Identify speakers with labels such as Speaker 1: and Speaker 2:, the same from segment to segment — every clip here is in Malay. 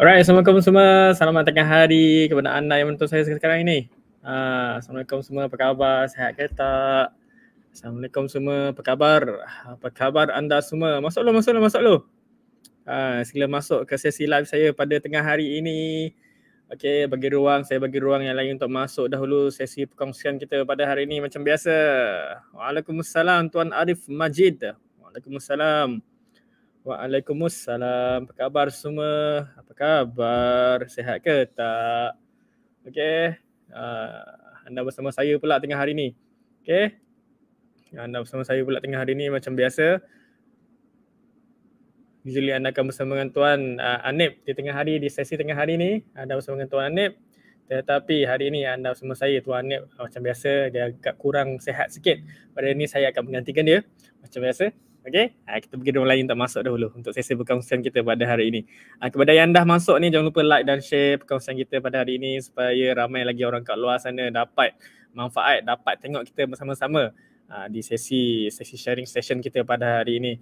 Speaker 1: Alright, Assalamualaikum semua. Salam datang hari kepada anda yang menonton saya sekarang ini. Uh, Assalamualaikum semua, apa khabar? Sehat ke tak? Assalamualaikum semua, apa khabar? Apa khabar anda semua? Masuk lo masuk lo masuk lo Uh, ah, sila masuk ke sesi live saya pada tengah hari ini. Okay, bagi ruang, saya bagi ruang yang lain untuk masuk dahulu sesi perkongsian kita pada hari ini macam biasa. Waalaikumsalam Tuan Arif Majid. Waalaikumsalam. Waalaikumsalam. Apa khabar semua? Apa khabar? Sehat ke tak? Okey. Uh, anda bersama saya pula tengah hari ni. Okey. Anda bersama saya pula tengah hari ni macam biasa. Usually anda akan bersama dengan Tuan uh, ah, Anip di tengah hari, di sesi tengah hari ni. Anda bersama dengan Tuan Anip. Tetapi hari ini anda bersama saya, Tuan Anip macam biasa dia agak kurang sehat sikit. Pada ini saya akan menggantikan dia macam biasa. Okay, ah, kita pergi orang lain tak masuk dahulu untuk sesi perkongsian kita pada hari ini. Ah, kepada yang dah masuk ni jangan lupa like dan share perkongsian kita pada hari ini supaya ramai lagi orang kat luar sana dapat manfaat, dapat tengok kita bersama-sama ah, di sesi sesi sharing session kita pada hari ini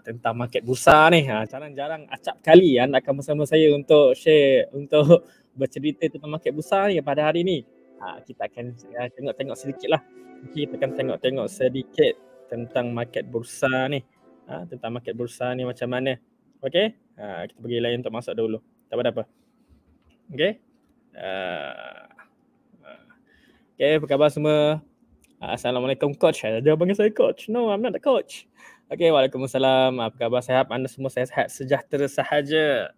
Speaker 1: tentang market bursa ni. Jarang-jarang acap kali anda akan bersama saya untuk share, untuk bercerita tentang market bursa ni pada hari ini. Kita akan tengok-tengok sedikit lah. Kita akan tengok-tengok sedikit tentang market bursa ni. Ha, tentang market bursa ni macam mana. Okay. Ha, kita pergi lain untuk masuk dulu. Tak apa apa. Ha. Okay. Uh, okay. Apa khabar semua? Uh, Assalamualaikum coach. Ada Dia panggil saya coach. No, I'm not the coach. Okay. Waalaikumsalam. Apa khabar sehat? Anda semua saya sehat sejahtera sahaja.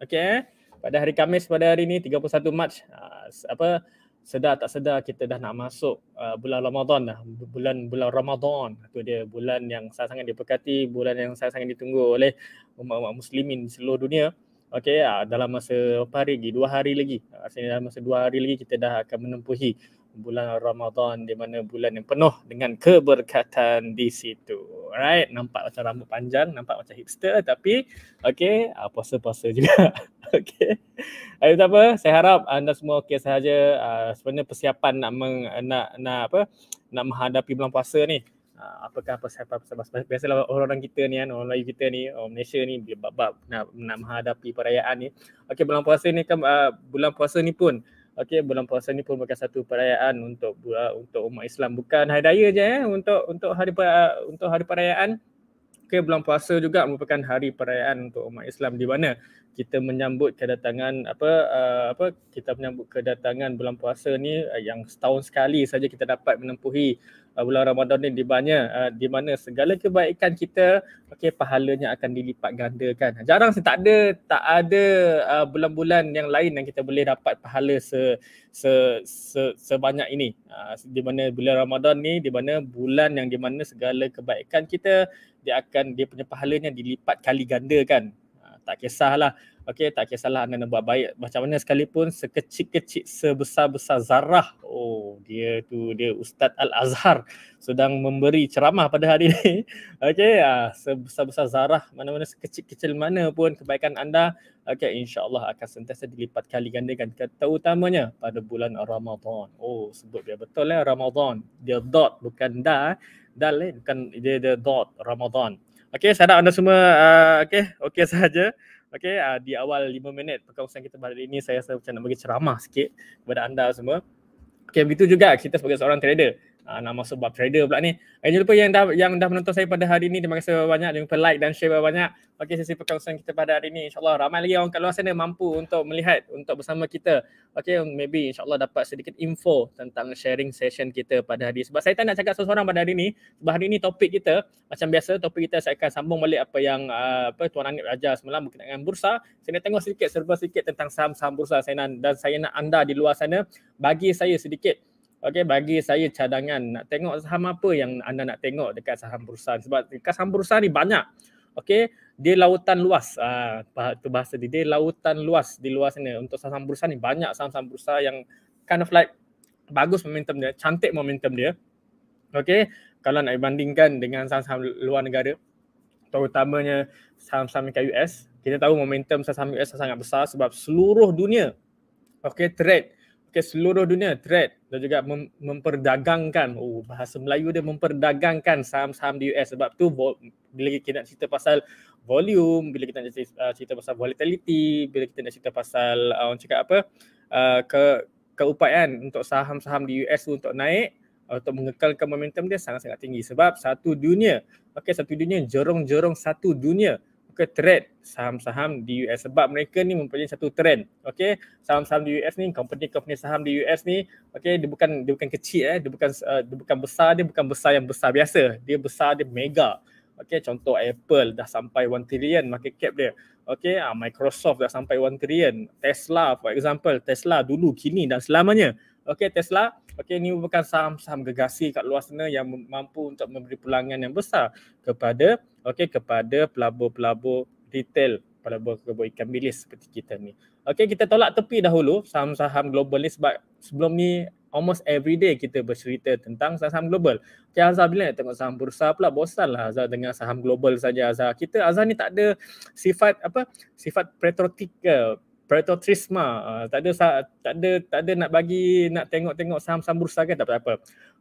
Speaker 1: Okay. Eh? Pada hari Kamis pada hari ni 31 Mac. Uh, apa? Apa? sedar tak sedar kita dah nak masuk uh, bulan Ramadan dah bulan bulan Ramadan tu dia bulan yang saya sangat diberkati bulan yang saya sangat ditunggu oleh umat-umat muslimin di seluruh dunia okey uh, dalam masa berapa hari lagi dua hari lagi uh, dalam masa dua hari lagi kita dah akan menempuhi bulan Ramadan di mana bulan yang penuh dengan keberkatan di situ. Alright, nampak macam rambut panjang, nampak macam hipster tapi okey, uh, ah, puasa-puasa juga. okey. Ayuh apa? Saya harap anda semua okey sahaja. Uh, sebenarnya persiapan nak meng, nak nak apa? Nak menghadapi bulan puasa ni. Uh, apakah persiapan persiapan biasalah orang-orang kita ni kan, orang Melayu kita ni, orang Malaysia ni bab-bab nak nak menghadapi perayaan ni. Okey, bulan puasa ni kan uh, bulan puasa ni pun okey bulan puasa ni pun bukan satu perayaan untuk uh, untuk umat Islam bukan hari raya je eh untuk untuk hari uh, untuk hari perayaan okey bulan puasa juga merupakan hari perayaan untuk umat Islam di mana kita menyambut kedatangan apa uh, apa kita menyambut kedatangan bulan puasa ni uh, yang setahun sekali saja kita dapat menempuhi uh, bulan Ramadan ni di mana uh, di mana segala kebaikan kita okey pahalanya akan dilipat gandakan. Jarang sih tak ada tak ada uh, bulan-bulan yang lain yang kita boleh dapat pahala se se, se sebanyak ini. Uh, di mana bulan Ramadan ni di mana bulan yang di mana segala kebaikan kita dia akan dia punya pahalanya dilipat kali gandakan. Uh, tak kisahlah Okey tak kisahlah anda buat baik macam mana sekalipun sekecil-kecil sebesar-besar zarah. Oh dia tu dia Ustaz Al-Azhar sedang memberi ceramah pada hari ini. Okey ah, sebesar-besar zarah mana-mana sekecil-kecil mana pun kebaikan anda okey insya-Allah akan sentiasa dilipat kali gandakan terutamanya pada bulan Ramadan. Oh sebut dia betul lah eh, Ramadan. Dia dot bukan da eh. dal eh, bukan dia dia dot Ramadan. Okey saya harap anda semua uh, okey okey sahaja. Okay, uh, di awal lima minit perkongsian kita pada hari ini saya rasa macam nak bagi ceramah sikit kepada anda semua. Okay, begitu juga kita sebagai seorang trader uh, nama sebab trader pula ni. Jangan lupa yang dah yang dah menonton saya pada hari ini terima kasih banyak jangan lupa like dan share banyak. Okey sesi perkongsian kita pada hari ini insyaallah ramai lagi orang kat luar sana mampu untuk melihat untuk bersama kita. Okey maybe insyaallah dapat sedikit info tentang sharing session kita pada hari ini. Sebab saya tak nak cakap seorang-seorang pada hari ini sebab hari ini topik kita macam biasa topik kita saya akan sambung balik apa yang uh, apa tuan Anip ajar semalam berkaitan dengan bursa. Saya nak tengok sedikit serba sedikit tentang saham-saham bursa saya nak, dan saya nak anda di luar sana bagi saya sedikit Okey bagi saya cadangan nak tengok saham apa yang anda nak tengok dekat saham bursa sebab dekat saham bursa ni banyak. Okey, dia lautan luas. Ah tu bahasa dia, dia lautan luas di luar sana. Untuk saham bursa ni banyak saham-saham bursa yang kind of like bagus momentum dia, cantik momentum dia. Okey, kalau nak bandingkan dengan saham-saham luar negara terutamanya saham-saham dekat US, kita tahu momentum saham US sangat besar sebab seluruh dunia okey trade ke seluruh dunia trade dan juga mem- memperdagangkan oh bahasa Melayu dia memperdagangkan saham-saham di US sebab tu vo- bila kita nak cerita pasal volume bila kita nak cerita, uh, pasal volatility bila kita nak cerita pasal uh, orang cakap apa uh, ke keupayaan untuk saham-saham di US untuk naik uh, untuk mengekalkan momentum dia sangat-sangat tinggi sebab satu dunia okey satu dunia jorong-jorong satu dunia ke trend saham-saham di US sebab mereka ni mempunyai satu trend. Okey, saham-saham di US ni company-company saham di US ni okey dia bukan dia bukan kecil eh, dia bukan uh, dia bukan besar, dia bukan besar yang besar biasa. Dia besar dia mega. Okey, contoh Apple dah sampai 1 trillion market cap dia. Okey, uh, ah, Microsoft dah sampai 1 trillion. Tesla for example, Tesla dulu kini dan selamanya. Okey, Tesla, okey ni bukan saham-saham gegasi kat luar sana yang mampu untuk memberi pulangan yang besar kepada okey kepada pelabur-pelabur retail pelabur-pelabur ikan bilis seperti kita ni. Okey kita tolak tepi dahulu saham-saham global ni sebab sebelum ni almost every day kita bercerita tentang saham global. Okay Azhar bila nak tengok saham bursa pula bosan lah Azhar dengan saham global saja Azhar. Kita Azhar ni tak ada sifat apa sifat pretotika pretotrisma. Uh, tak ada tak ada tak ada nak bagi nak tengok-tengok saham-saham bursa kan tak apa-apa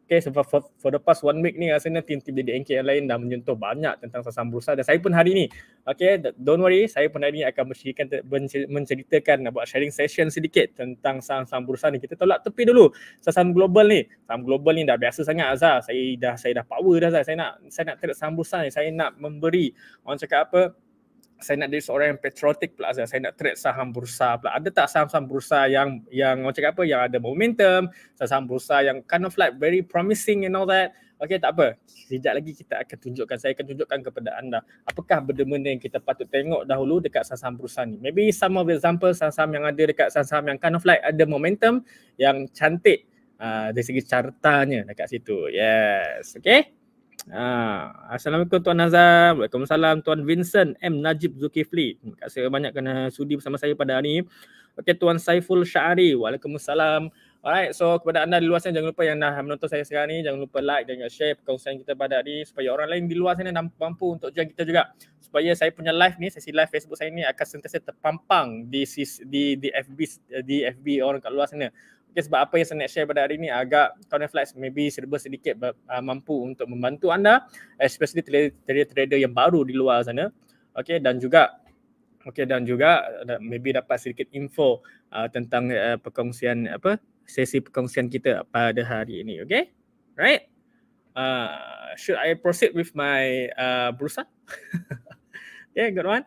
Speaker 1: okay, sebab for, for the past one week ni rasanya tim-tim di DNK yang lain dah menyentuh banyak tentang saham bursa dan saya pun hari ni okay, don't worry, saya pun hari ni akan menceritakan, menceritakan buat sharing session sedikit tentang saham-saham bursa ni kita tolak tepi dulu saham global ni saham global ni dah biasa sangat Azhar saya dah saya dah power dah Azhar saya nak, saya nak trade saham bursa ni saya nak memberi orang cakap apa saya nak jadi seorang yang patriotic pula saya nak trade saham bursa pula ada tak saham-saham bursa yang yang macam apa yang ada momentum saham saham bursa yang kind of like very promising and all that Okay tak apa, sekejap lagi kita akan tunjukkan, saya akan tunjukkan kepada anda apakah benda-benda yang kita patut tengok dahulu dekat saham-saham perusahaan ni. Maybe some of the example saham-saham yang ada dekat saham-saham yang kind of like ada momentum yang cantik uh, dari segi cartanya dekat situ. Yes, okay. Ah, Assalamualaikum Tuan Nazam. Waalaikumsalam Tuan Vincent M. Najib Zulkifli. Terima kasih banyak kerana eh, sudi bersama saya pada hari ini. Okey Tuan Saiful Syari. Waalaikumsalam. Alright, so kepada anda di luar sana jangan lupa yang dah menonton saya sekarang ni jangan lupa like dan share perkongsian kita pada hari ini supaya orang lain di luar sana mampu untuk join kita juga. Supaya saya punya live ni, sesi live Facebook saya ni akan sentiasa terpampang di di di FB di FB orang kat luar sana. Okay, sebab apa yang saya nak share pada hari ini agak Counterflex maybe serba sedikit ber, uh, mampu untuk membantu anda especially trader-trader yang baru di luar sana. Okay, dan juga okay, dan juga uh, maybe dapat sedikit info uh, tentang uh, perkongsian apa sesi perkongsian kita pada hari ini. Okay, right? Uh, should I proceed with my uh, bursa? yeah, good one.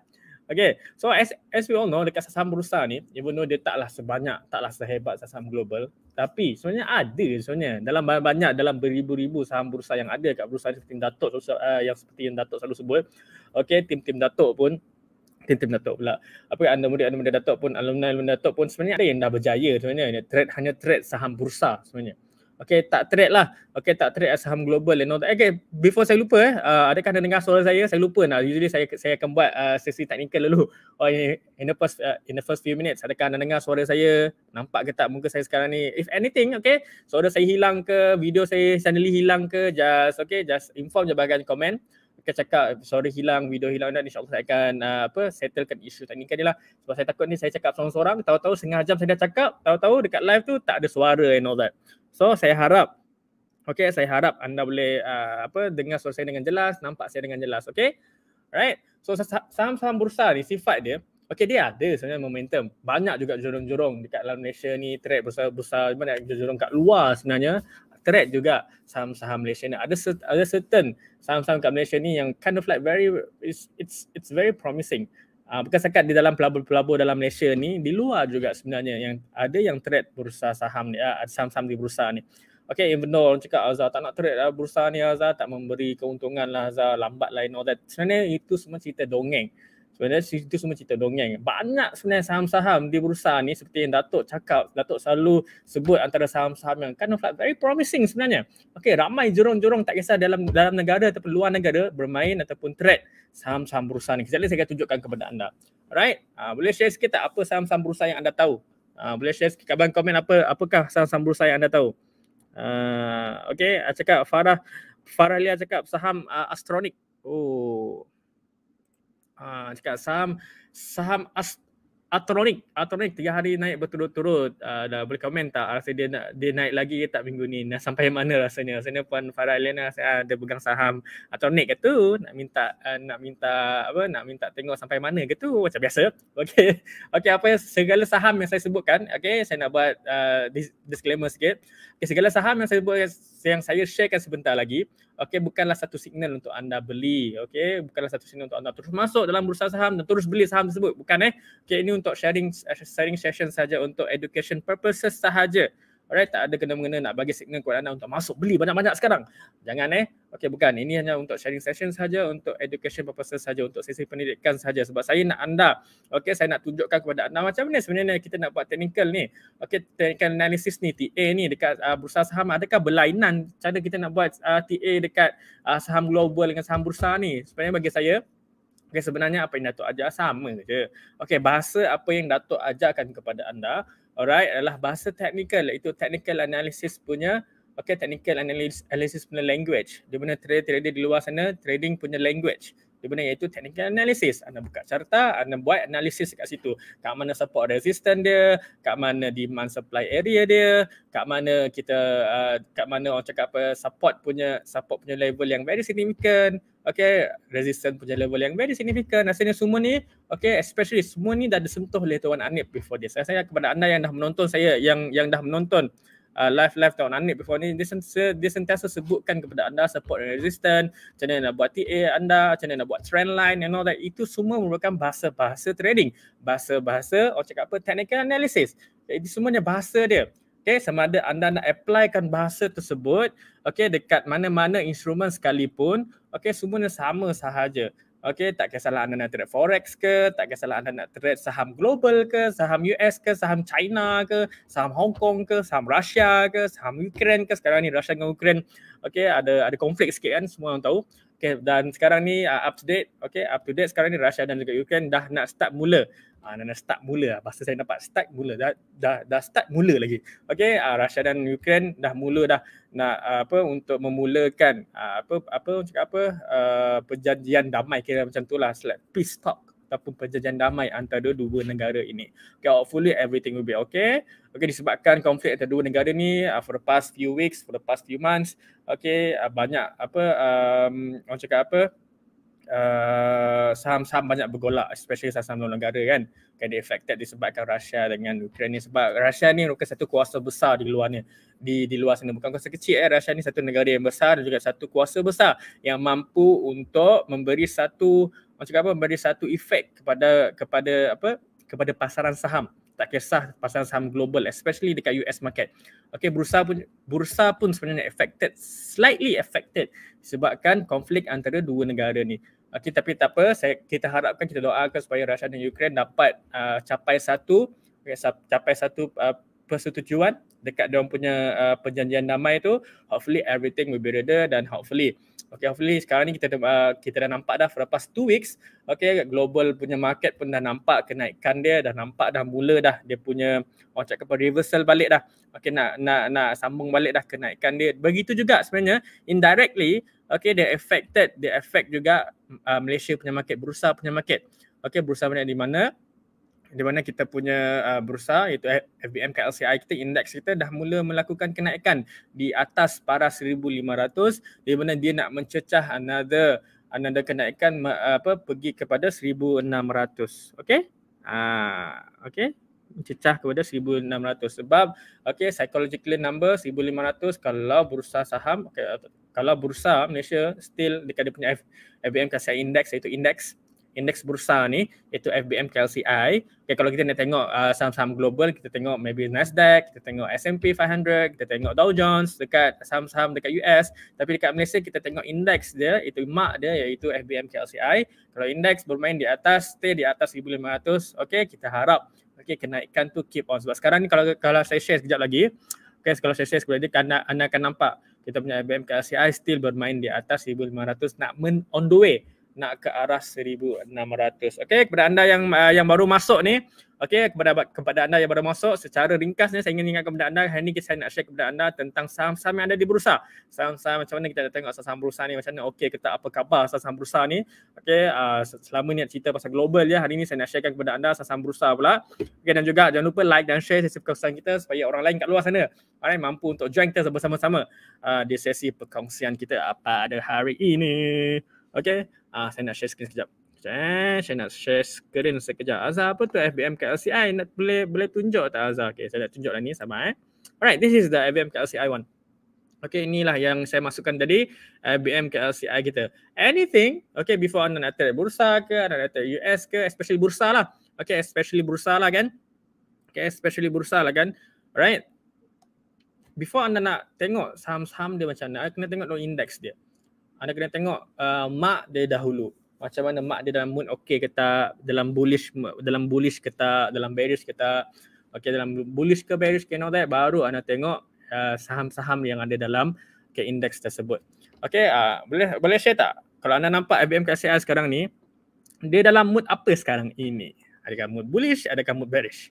Speaker 1: Okay, so as as we all know dekat saham bursa ni even though dia taklah sebanyak, taklah sehebat saham global tapi sebenarnya ada sebenarnya dalam banyak-banyak dalam beribu-ribu saham bursa yang ada dekat bursa seperti Datuk uh, yang seperti yang Datuk selalu sebut Okay, tim-tim Datuk pun tim-tim Datuk pula apa anda muda anda muda Datuk pun alumni alumni Datuk pun sebenarnya ada yang dah berjaya sebenarnya trade hanya trade saham bursa sebenarnya Okay, tak trade lah. Okay, tak trade saham global. You know. Okay, before saya lupa, eh, uh, ada kan dengar suara saya, saya lupa lah. Usually saya saya akan buat uh, sesi teknikal dulu. Oh, in, in, the first, uh, in the first few minutes, ada kan dengar suara saya, nampak ke tak muka saya sekarang ni. If anything, okay, suara saya hilang ke, video saya suddenly hilang ke, just okay, just inform je bahagian komen. Okay, cakap sorry hilang, video hilang dan insyaAllah saya akan uh, apa, settlekan isu technical ni lah. Sebab saya takut ni saya cakap seorang-seorang, tahu-tahu setengah jam saya dah cakap, tahu-tahu dekat live tu tak ada suara and all that. So saya harap okay saya harap anda boleh uh, apa dengar suara saya dengan jelas, nampak saya dengan jelas, okay? Alright. So saham-saham bursa ni sifat dia Okay dia ada sebenarnya momentum Banyak juga jurung-jurung dekat dalam Malaysia ni Trade bursa-bursa banyak jurung-jurung kat luar sebenarnya Trade juga saham-saham Malaysia ni Ada ada certain saham-saham kat Malaysia ni yang kind of like very It's it's, it's very promising Uh, bukan sekat di dalam pelabur-pelabur dalam Malaysia ni, di luar juga sebenarnya yang ada yang trade bursa saham ni, uh, saham-saham di bursa ni. Okay, even though orang cakap Azhar tak nak trade lah bursa ni Azhar, tak memberi keuntungan lah Azhar, lambat lah and all that. Sebenarnya itu semua cerita dongeng sebenarnya itu semua cerita dongeng. Banyak sebenarnya saham-saham di bursa ni seperti yang Datuk cakap, Datuk selalu sebut antara saham-saham yang kind of like very promising sebenarnya. Okey, ramai jurung-jurung tak kisah dalam dalam negara ataupun luar negara bermain ataupun trade saham-saham bursa ni. Sekejap saya akan tunjukkan kepada anda. Alright, uh, boleh share sikit tak apa saham-saham bursa yang anda tahu? Uh, boleh share sikit kat komen apa apakah saham-saham bursa yang anda tahu? Uh, ah, okay, cakap Farah Farah Lia cakap saham uh, Astronic. Oh, Ha, cakap saham saham Atronic, Atronic tiga hari naik berturut-turut. Uh, dah boleh komen tak rasa dia nak dia naik lagi ke tak minggu ni? Nah, sampai mana rasanya? Rasanya Puan Farah Elena saya ada ah, pegang saham Atronic ke tu? Nak minta uh, nak minta apa? Nak minta tengok sampai mana ke tu? Macam biasa. Okay okay apa yang segala saham yang saya sebutkan, Okay saya nak buat uh, disclaimer sikit. Okay segala saham yang saya sebutkan yang saya sharekan sebentar lagi okay bukanlah satu signal untuk anda beli okay bukanlah satu signal untuk anda terus masuk dalam bursa saham dan terus beli saham tersebut bukan eh okey ini untuk sharing sharing session saja untuk education purposes sahaja Alright, tak ada kena-mengena nak bagi signal kepada anda untuk masuk beli banyak-banyak sekarang. Jangan eh. Okay, bukan. Ini hanya untuk sharing session saja, untuk education purposes saja, untuk sesi pendidikan saja. Sebab saya nak anda, okay, saya nak tunjukkan kepada anda macam mana sebenarnya kita nak buat technical ni. Okay, technical analysis ni, TA ni dekat uh, bursa saham. Adakah berlainan cara kita nak buat uh, TA dekat uh, saham global dengan saham bursa ni? Sebenarnya bagi saya, Okay, sebenarnya apa yang Datuk ajar sama je. Okay, bahasa apa yang Datuk ajarkan kepada anda, alright adalah bahasa technical iaitu technical analysis punya okay technical analysis analysis punya language di mana trader-trader di luar sana trading punya language dia benda iaitu technical analysis. Anda buka carta, anda buat analisis kat situ. Kat mana support resistance dia, kat mana demand supply area dia, kat mana kita, uh, kat mana orang cakap apa, support punya, support punya level yang very significant. Okay, resistance punya level yang very significant. Rasanya semua ni, okay, especially semua ni dah disentuh oleh Tuan Anip before this. Saya kepada anda yang dah menonton saya, yang yang dah menonton, Uh, live-live tahun Anik before ni dia sentiasa, dia sentiasa sebutkan kepada anda support and resistance macam mana nak buat TA anda, macam mana nak buat trend line and all that itu semua merupakan bahasa-bahasa trading bahasa-bahasa orang cakap apa technical analysis itu semuanya bahasa dia Okay, sama ada anda nak applykan bahasa tersebut Okay, dekat mana-mana instrumen sekalipun Okay, semuanya sama sahaja Okay, tak kisahlah anda nak trade forex ke, tak kisahlah anda nak trade saham global ke, saham US ke, saham China ke, saham Hong Kong ke, saham Russia ke, saham Ukraine ke. Sekarang ni Russia dengan Ukraine, okay, ada ada konflik sikit kan semua orang tahu. Okay, dan sekarang ni uh, up to date, okay, up to date sekarang ni Russia dan juga Ukraine dah nak start mula. Uh, nak, start mula lah. Bahasa saya dapat start mula. Dah, dah, dah start mula lagi. Okay, uh, Russia dan Ukraine dah mula dah nak uh, apa untuk memulakan uh, apa apa cakap apa uh, perjanjian damai kira macam tu lah. Peace talk ataupun perjanjian damai antara dua negara ini. Okay, hopefully everything will be okay. Okay, disebabkan konflik antara dua negara ni uh, for the past few weeks, for the past few months, okay, uh, banyak apa, um, orang cakap apa, Uh, saham-saham banyak bergolak especially saham-saham luar negara kan kan dia affected disebabkan Russia dengan Ukraine ni sebab Russia ni merupakan satu kuasa besar di luar ni di, di luar sana bukan kuasa kecil eh Russia ni satu negara yang besar dan juga satu kuasa besar yang mampu untuk memberi satu macam apa memberi satu efek kepada kepada apa kepada pasaran saham tak kisah pasaran saham global especially dekat US market. Okay, bursa pun bursa pun sebenarnya affected slightly affected sebabkan konflik antara dua negara ni. Okay, tapi tak apa, saya kita harapkan kita doakan supaya Rusia dan Ukraine dapat uh, capai satu okay, capai satu uh, persetujuan dekat dia punya uh, perjanjian damai tu. Hopefully everything will be ready dan hopefully Okay, hopefully sekarang ni kita uh, kita dah nampak dah selepas two weeks, okay, global punya market pun dah nampak kenaikan dia, dah nampak dah mula dah dia punya orang cakap apa reversal balik dah. Okay, nak nak nak sambung balik dah kenaikan dia. Begitu juga sebenarnya indirectly, okay, dia affected, dia affect juga uh, Malaysia punya market, bursa punya market. Okay, bursa punya di mana? di mana kita punya uh, bursa iaitu FBM KLCI kita indeks kita dah mula melakukan kenaikan di atas paras 1500 di mana dia nak mencecah another another kenaikan uh, apa pergi kepada 1600 okey ah uh, okey mencecah kepada 1600 sebab okey psychological number 1500 kalau bursa saham okay, kalau bursa Malaysia still dekat dia punya FBM KLCI indeks, iaitu indeks indeks bursa ni iaitu FBM KLCI. Okay, kalau kita nak tengok uh, saham-saham global, kita tengok maybe Nasdaq, kita tengok S&P 500, kita tengok Dow Jones dekat saham-saham dekat US. Tapi dekat Malaysia kita tengok indeks dia, itu mak dia iaitu FBM KLCI. Kalau indeks bermain di atas, stay di atas 1500, okay, kita harap okay, kenaikan tu keep on. Sebab sekarang ni kalau, kalau saya share sekejap lagi, okay, kalau saya share sekejap lagi, anda, anda akan nampak kita punya FBM KLCI still bermain di atas 1500 nak men on the way nak ke arah 1600. Okey, kepada anda yang uh, yang baru masuk ni, okey kepada kepada anda yang baru masuk secara ringkasnya saya ingin ingatkan kepada anda hari ni saya nak share kepada anda tentang saham-saham yang ada di bursa. Saham-saham macam mana kita dah tengok saham-saham bursa ni macam mana okey kita apa khabar saham-saham bursa ni. Okey, uh, selama ni nak cerita pasal global ya. Hari ni saya nak sharekan kepada anda saham-saham bursa pula. Okey dan juga jangan lupa like dan share sesi perkongsian kita supaya orang lain kat luar sana orang mampu untuk join kita bersama-sama uh, di sesi perkongsian kita uh, pada hari ini. Okay, uh, saya nak share screen sekejap. Eh, saya nak share screen sekejap. Azhar, apa tu FBM kat LCI? Nak, boleh boleh tunjuk tak Azhar? Okay, saya nak tunjuk lah ni. Sama eh. Alright, this is the FBM kat LCI one. Okay, inilah yang saya masukkan tadi. FBM kat LCI kita. Anything, okay, before anda nak trade bursa ke, anda nak trade US ke, especially bursa lah. Okay, especially bursa lah kan. Okay, especially bursa lah kan. Alright. Before anda nak tengok saham-saham dia macam mana, kena tengok dulu index dia anda kena tengok uh, mak dia dahulu macam mana mak dia dalam mood okey ke tak dalam bullish dalam bullish ke tak dalam bearish ke tak okey dalam bullish ke bearish ke you baru anda tengok uh, saham-saham yang ada dalam ke index tersebut okey uh, boleh boleh share tak kalau anda nampak IBM KCI sekarang ni dia dalam mood apa sekarang ini adakah mood bullish adakah mood bearish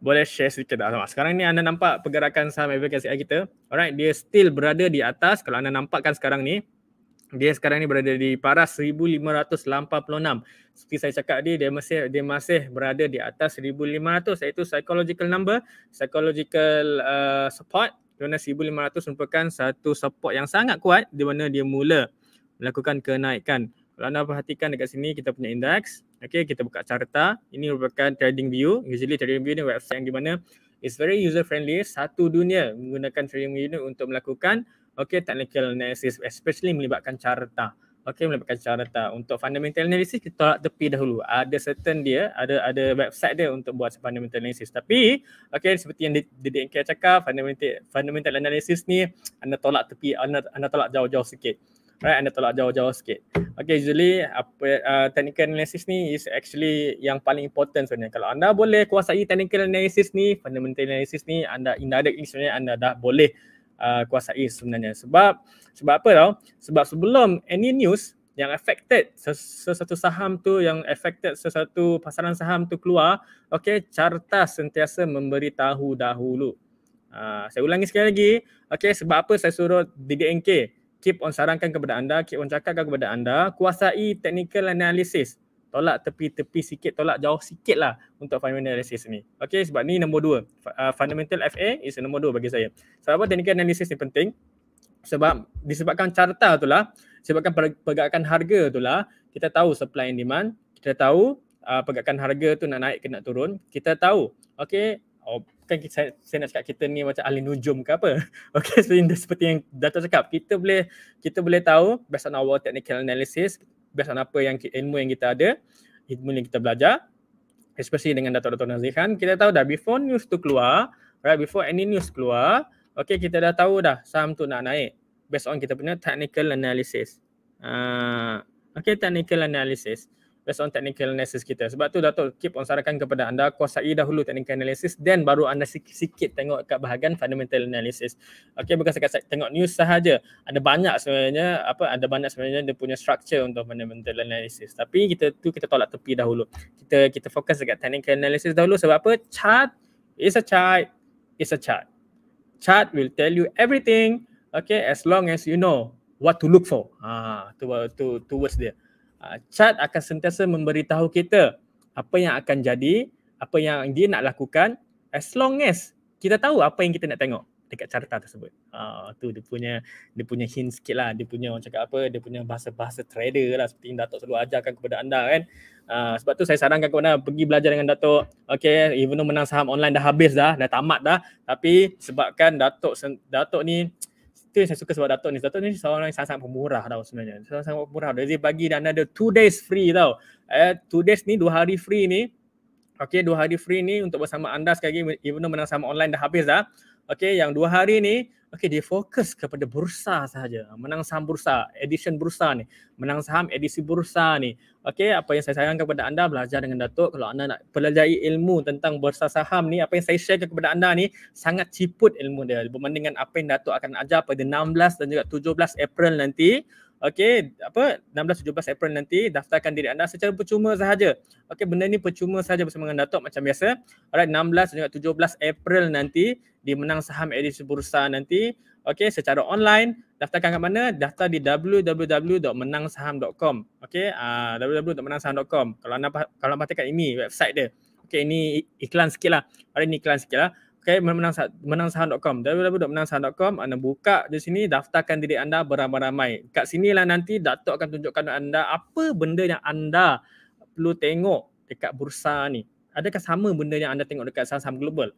Speaker 1: boleh share sedikit tak sama. Sekarang ni anda nampak pergerakan saham advocacy kita. Alright, dia still berada di atas. Kalau anda nampakkan sekarang ni, dia sekarang ni berada di paras 1586. Seperti saya cakap tadi, dia masih dia masih berada di atas 1500 iaitu psychological number, psychological uh, support. Di mana 1500 merupakan satu support yang sangat kuat di mana dia mula melakukan kenaikan. Kalau anda perhatikan dekat sini kita punya indeks, Okay, kita buka carta. Ini merupakan trading view. Usually trading view ni website yang di mana it's very user friendly. Satu dunia menggunakan trading view ni untuk melakukan okay, technical analysis especially melibatkan carta. Okay, melibatkan carta. Untuk fundamental analysis, kita tolak tepi dahulu. Ada certain dia, ada ada website dia untuk buat fundamental analysis. Tapi, okay, seperti yang DDNK cakap, fundamental, fundamental analysis ni anda tolak tepi, anda, anda tolak jauh-jauh sikit right anda tolak jauh-jauh sikit okay usually apa uh, technical analysis ni is actually yang paling important sebenarnya kalau anda boleh kuasai technical analysis ni fundamental analysis ni anda indirectly sebenarnya anda dah boleh uh, kuasai sebenarnya sebab sebab apa tau sebab sebelum any news yang affected sesuatu saham tu yang affected sesuatu pasaran saham tu keluar okay carta sentiasa memberitahu dahulu Uh, saya ulangi sekali lagi. Okay, sebab apa saya suruh DDNK keep on sarankan kepada anda, keep on cakapkan kepada anda, kuasai technical analysis. Tolak tepi-tepi sikit, tolak jauh sikit lah untuk fundamental analysis ni. Okay, sebab ni nombor dua. Uh, fundamental FA is nombor dua bagi saya. Sebab apa technical analysis ni penting? Sebab disebabkan carta tu lah, disebabkan pergerakan harga tu lah, kita tahu supply and demand, kita tahu uh, pergerakan harga tu nak naik ke nak turun, kita tahu. Okay, oh, kan saya, saya nak cakap kita ni macam ahli nujum ke apa okey seperti, seperti yang Dato cakap kita boleh kita boleh tahu based on our technical analysis based on apa yang ilmu yang kita ada ilmu yang kita belajar especially dengan Dato Dr. Nazihan kita tahu dah before news tu keluar right before any news keluar okay kita dah tahu dah saham tu nak naik based on kita punya technical analysis uh, ah, okey technical analysis based on technical analysis kita. Sebab tu Datuk keep on sarankan kepada anda kuasai dahulu technical analysis then baru anda sikit-sikit tengok kat bahagian fundamental analysis. Okay, bukan sekadar tengok news sahaja. Ada banyak sebenarnya apa ada banyak sebenarnya dia punya structure untuk fundamental analysis. Tapi kita tu kita tolak tepi dahulu. Kita kita fokus dekat technical analysis dahulu sebab apa? Chart is a chart is a chart. Chart will tell you everything. Okay, as long as you know what to look for. Ah, to, to, towards there. Ah, chart akan sentiasa memberitahu kita apa yang akan jadi, apa yang dia nak lakukan as long as kita tahu apa yang kita nak tengok dekat carta tersebut. uh, tu dia punya dia punya hint sikit lah, dia punya orang cakap apa, dia punya bahasa-bahasa trader lah seperti yang Datuk selalu ajarkan kepada anda kan. Uh, sebab tu saya sarankan kepada anda pergi belajar dengan Datuk. Okay, even though menang saham online dah habis dah, dah tamat dah. Tapi sebabkan Datuk Datuk ni itu yang saya suka sebab Datuk ni. Datuk ni seorang yang sangat-sangat pemurah tau sebenarnya. Sangat-sangat pemurah. Dia bagi dana ada two days free tau. Eh, two days ni, dua hari free ni. Okay, dua hari free ni untuk bersama anda sekali lagi. Even though menang sama online dah habis dah. Okey yang dua hari ni okey dia fokus kepada bursa saja. Menang saham bursa, edition bursa ni. Menang saham edisi bursa ni. Okey apa yang saya sayang kepada anda belajar dengan Datuk kalau anda nak pelajari ilmu tentang bursa saham ni apa yang saya share kepada anda ni sangat ciput ilmu dia berbanding dengan apa yang Datuk akan ajar pada 16 dan juga 17 April nanti. Okey, apa 16 17 April nanti daftarkan diri anda secara percuma sahaja. Okey, benda ni percuma sahaja bersama dengan Datuk macam biasa. Alright, 16 dan 17 April nanti di menang saham edisi bursa nanti. Okey, secara online daftarkan kat mana? Daftar di www.menangsaham.com. Okey, uh, ah, www.menangsaham.com. Kalau anda kalau anda kat ini website dia. Okey, ini iklan sikitlah. Hari ni iklan sikitlah okay, saham.com. www.menangsaham.com anda buka di sini daftarkan diri anda beramai-ramai kat sinilah nanti Dato' akan tunjukkan kepada anda apa benda yang anda perlu tengok dekat bursa ni adakah sama benda yang anda tengok dekat saham-saham global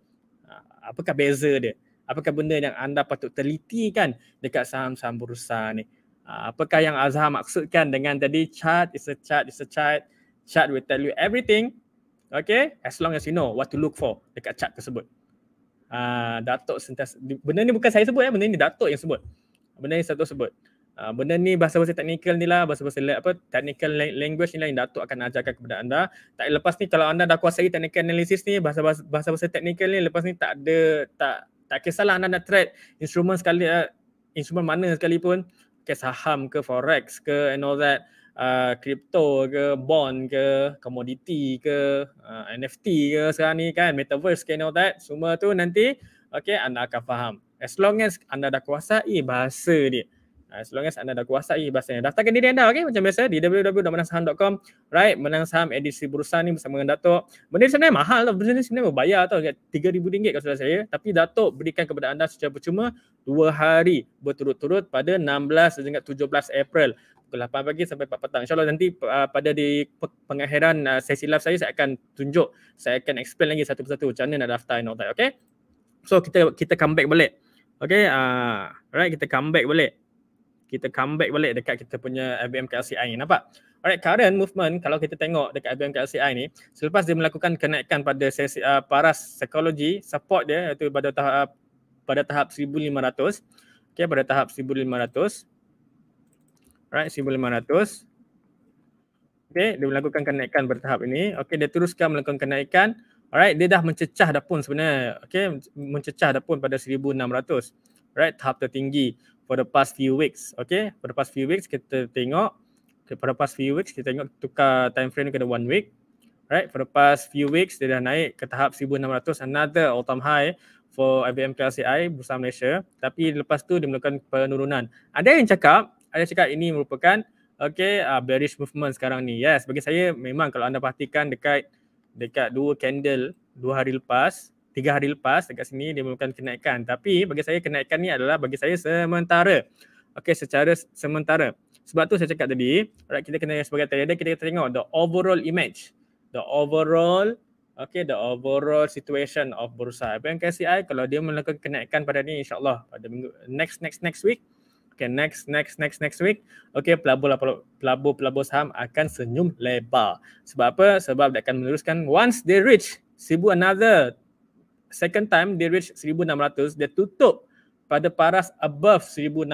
Speaker 1: ha, apakah beza dia apakah benda yang anda patut teliti kan dekat saham-saham bursa ni ha, apakah yang Azhar maksudkan dengan tadi chart is a chart is a chart chart will tell you everything Okay, as long as you know what to look for dekat chart tersebut uh, datuk sentiasa benda ni bukan saya sebut ya benda ni datuk yang sebut benda ni satu sebut uh, benda ni bahasa-bahasa teknikal ni lah bahasa-bahasa apa technical language ni lah yang datuk akan ajarkan kepada anda tak lepas ni kalau anda dah kuasai technical analysis ni bahasa-bahasa bahasa-bahasa teknikal ni lepas ni tak ada tak tak kisahlah anda nak trade instrumen sekali uh, ah, instrumen mana sekalipun ke saham ke forex ke and all that kripto ah, uh, ke bond ke komoditi ke uh, ah, NFT ke sekarang ni kan metaverse ke know that semua tu nanti okey, anda akan faham as long as anda dah kuasai bahasa dia ah, as long as anda dah kuasai bahasa dia daftarkan diri anda okey macam biasa di www.menangsaham.com right menang saham edisi bursa ni bersama dengan Datuk benda ni sebenarnya mahal lah benda ni sebenarnya berbayar tau RM3,000 kalau sudah saya tapi Datuk berikan kepada anda secara percuma dua hari berturut-turut pada 16 hingga 17 April pukul 8 pagi sampai 4 petang. InsyaAllah nanti uh, pada di pengakhiran uh, sesi live saya, saya akan tunjuk. Saya akan explain lagi satu persatu macam mana nak daftar and all that. Okay? So kita kita come back balik. Okay? Uh, alright, kita come back balik. Kita come back balik dekat kita punya IBM KLCI ni. Nampak? Alright, current movement kalau kita tengok dekat IBM KLCI ni, selepas dia melakukan kenaikan pada sesi, uh, paras psikologi, support dia iaitu pada tahap pada tahap 1500 okay pada tahap 1500 Alright, 1500. Okay, dia melakukan kenaikan bertahap ini. Okay, dia teruskan melakukan kenaikan. Alright, dia dah mencecah dah pun sebenarnya. Okay, mencecah dah pun pada 1600. Alright, tahap tertinggi for the past few weeks. Okay, for the past few weeks kita tengok. Okay, for the past few weeks kita tengok tukar time frame ke the one week. Alright, for the past few weeks dia dah naik ke tahap 1600. Another all-time high for IBM KLCI Bursa Malaysia. Tapi lepas tu dia melakukan penurunan. Ada yang cakap, ada cakap ini merupakan okay uh, bearish movement sekarang ni. Yes, bagi saya memang kalau anda perhatikan dekat dekat dua candle dua hari lepas, tiga hari lepas dekat sini dia merupakan kenaikan. Tapi bagi saya kenaikan ni adalah bagi saya sementara. Okay, secara sementara. Sebab tu saya cakap tadi, right, kita kena sebagai trader, kita kena tengok the overall image. The overall, okay, the overall situation of bursa. Apa yang KSCI kalau dia melakukan kenaikan pada ni, insyaAllah pada minggu, next, next, next week, Okay, next, next, next, next week. Okay, pelabur, pelabur, pelabur saham akan senyum lebar. Sebab apa? Sebab dia akan meneruskan once they reach seribu another second time they reach 1600 dia tutup pada paras above 1600